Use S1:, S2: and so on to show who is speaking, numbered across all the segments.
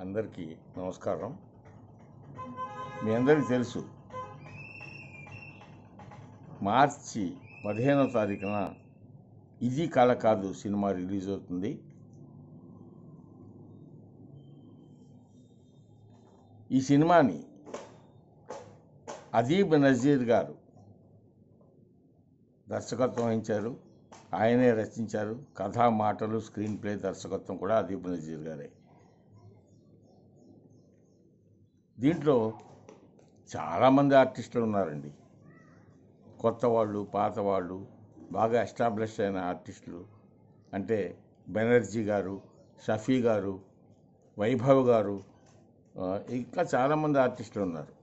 S1: అందరికీ నమస్కారం మీ అందరికీ తెలుసు మార్చి పదిహేనో తారీఖున ఇది కాల కాదు సినిమా రిలీజ్ అవుతుంది ఈ సినిమాని అదీబ్ నజీర్ గారు దర్శకత్వం వహించారు ఆయనే రచించారు కథ మాటలు స్క్రీన్ ప్లే దర్శకత్వం కూడా అదీబ్ నజీర్ గారే దీంట్లో చాలామంది ఆర్టిస్టులు ఉన్నారండి కొత్త వాళ్ళు పాత వాళ్ళు బాగా ఎస్టాబ్లిష్ అయిన ఆర్టిస్టులు అంటే బెనర్జీ గారు షఫీ గారు వైభవ్ గారు ఇంకా చాలామంది ఆర్టిస్టులు ఉన్నారు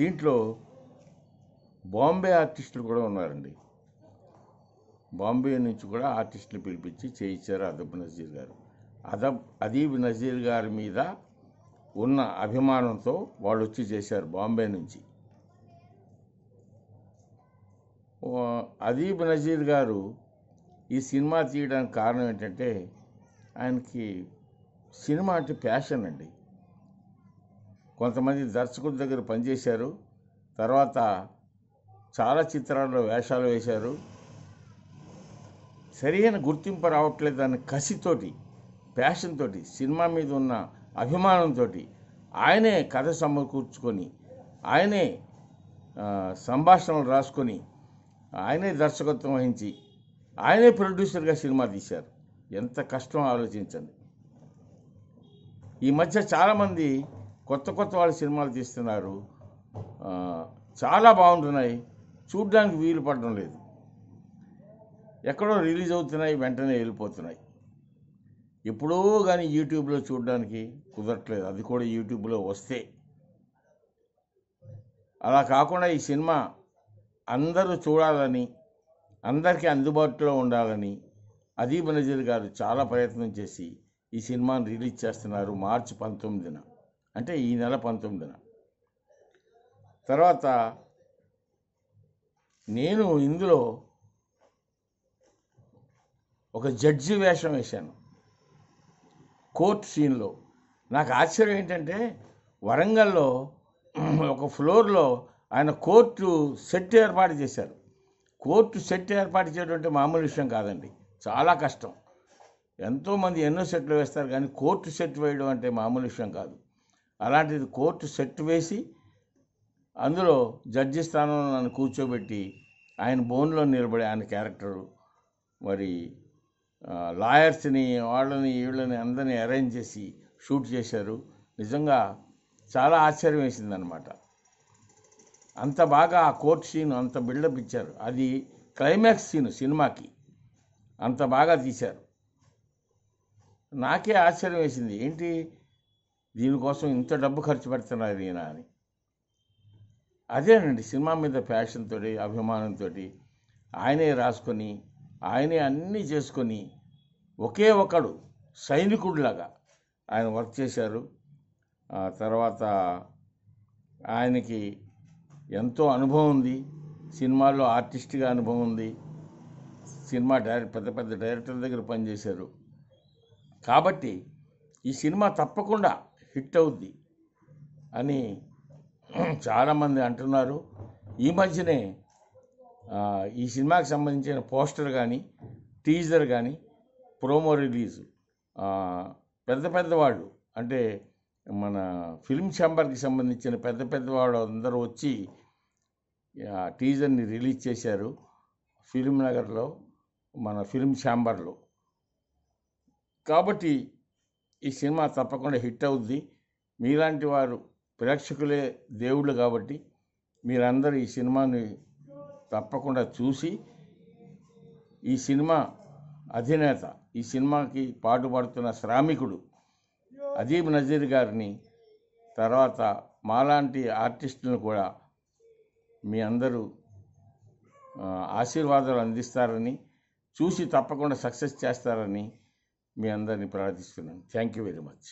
S1: దీంట్లో బాంబే ఆర్టిస్టులు కూడా ఉన్నారండి బాంబే నుంచి కూడా ఆర్టిస్టులు పిలిపించి చేయించారు అదబ్ నజీర్ గారు అదబ్ అదీబ్ నజీర్ గారి మీద ఉన్న అభిమానంతో వాళ్ళు వచ్చి చేశారు బాంబే నుంచి అదీబ్ నజీర్ గారు ఈ సినిమా తీయడానికి కారణం ఏంటంటే ఆయనకి సినిమా అంటే ప్యాషన్ అండి కొంతమంది దర్శకుల దగ్గర పనిచేశారు తర్వాత చాలా చిత్రాల్లో వేషాలు వేశారు సరైన గుర్తింపు రావట్లేదు దాని కసితోటి ప్యాషన్ తోటి సినిమా మీద ఉన్న అభిమానంతో ఆయనే కథ సమకూర్చుకొని ఆయనే సంభాషణలు రాసుకొని ఆయనే దర్శకత్వం వహించి ఆయనే ప్రొడ్యూసర్గా సినిమా తీశారు ఎంత కష్టం ఆలోచించండి ఈ మధ్య చాలామంది కొత్త కొత్త వాళ్ళ సినిమాలు తీస్తున్నారు చాలా బాగుంటున్నాయి చూడడానికి వీలు పడడం లేదు ఎక్కడో రిలీజ్ అవుతున్నాయి వెంటనే వెళ్ళిపోతున్నాయి ఎప్పుడో కానీ యూట్యూబ్లో చూడడానికి కుదరట్లేదు అది కూడా యూట్యూబ్లో వస్తే అలా కాకుండా ఈ సినిమా అందరూ చూడాలని అందరికీ అందుబాటులో ఉండాలని అదీ నజీర్ గారు చాలా ప్రయత్నం చేసి ఈ సినిమాను రిలీజ్ చేస్తున్నారు మార్చి పంతొమ్మిదిన అంటే ఈ నెల పంతొమ్మిదిన తర్వాత నేను ఇందులో ఒక జడ్జి వేషం వేశాను కోర్ట్ సీన్లో నాకు ఆశ్చర్యం ఏంటంటే వరంగల్లో ఒక ఫ్లోర్లో ఆయన కోర్టు సెట్ ఏర్పాటు చేశారు కోర్టు సెట్ ఏర్పాటు చేయడం మామూలు విషయం కాదండి చాలా కష్టం ఎంతోమంది ఎన్నో సెట్లు వేస్తారు కానీ కోర్టు సెట్ వేయడం అంటే మామూలు విషయం కాదు అలాంటిది కోర్టు సెట్ వేసి అందులో జడ్జి స్థానంలో నన్ను కూర్చోబెట్టి ఆయన బోన్లో నిలబడే ఆయన క్యారెక్టరు మరి లాయర్స్ని వాళ్ళని వీళ్ళని అందరినీ అరేంజ్ చేసి షూట్ చేశారు నిజంగా చాలా ఆశ్చర్యం వేసిందనమాట అంత బాగా ఆ కోర్ట్ సీన్ అంత బిల్డప్ ఇచ్చారు అది క్లైమాక్స్ సీన్ సినిమాకి అంత బాగా తీశారు నాకే ఆశ్చర్యం వేసింది ఏంటి దీనికోసం ఇంత డబ్బు ఖర్చు పెడుతున్నారు ఈయన అని అదేనండి సినిమా మీద ప్యాషన్తో అభిమానంతో ఆయనే రాసుకొని ఆయనే అన్నీ చేసుకొని ఒకే ఒకడు సైనికుడిలాగా ఆయన వర్క్ చేశారు తర్వాత ఆయనకి ఎంతో అనుభవం ఉంది సినిమాల్లో ఆర్టిస్ట్గా అనుభవం ఉంది సినిమా డైరెక్ట్ పెద్ద పెద్ద డైరెక్టర్ దగ్గర పనిచేశారు కాబట్టి ఈ సినిమా తప్పకుండా హిట్ అవుద్ది అని చాలామంది అంటున్నారు ఈ మధ్యనే ఈ సినిమాకి సంబంధించిన పోస్టర్ కానీ టీజర్ కానీ ప్రోమో రిలీజ్ పెద్ద పెద్దవాళ్ళు అంటే మన ఫిల్మ్ ఛాంబర్కి సంబంధించిన పెద్ద పెద్దవాళ్ళు అందరూ వచ్చి టీజర్ని రిలీజ్ చేశారు ఫిలిం నగర్లో మన ఫిల్మ్ ఛాంబర్లో కాబట్టి ఈ సినిమా తప్పకుండా హిట్ అవుద్ది మీలాంటి వారు ప్రేక్షకులే దేవుళ్ళు కాబట్టి మీరందరూ ఈ సినిమాని తప్పకుండా చూసి ఈ సినిమా అధినేత ఈ సినిమాకి పాటుపడుతున్న శ్రామికుడు అజీబ్ నజీర్ గారిని తర్వాత మాలాంటి ఆర్టిస్టులను కూడా మీ అందరూ ఆశీర్వాదాలు అందిస్తారని చూసి తప్పకుండా సక్సెస్ చేస్తారని మీ అందరినీ ప్రార్థిస్తున్నాను థ్యాంక్ యూ వెరీ మచ్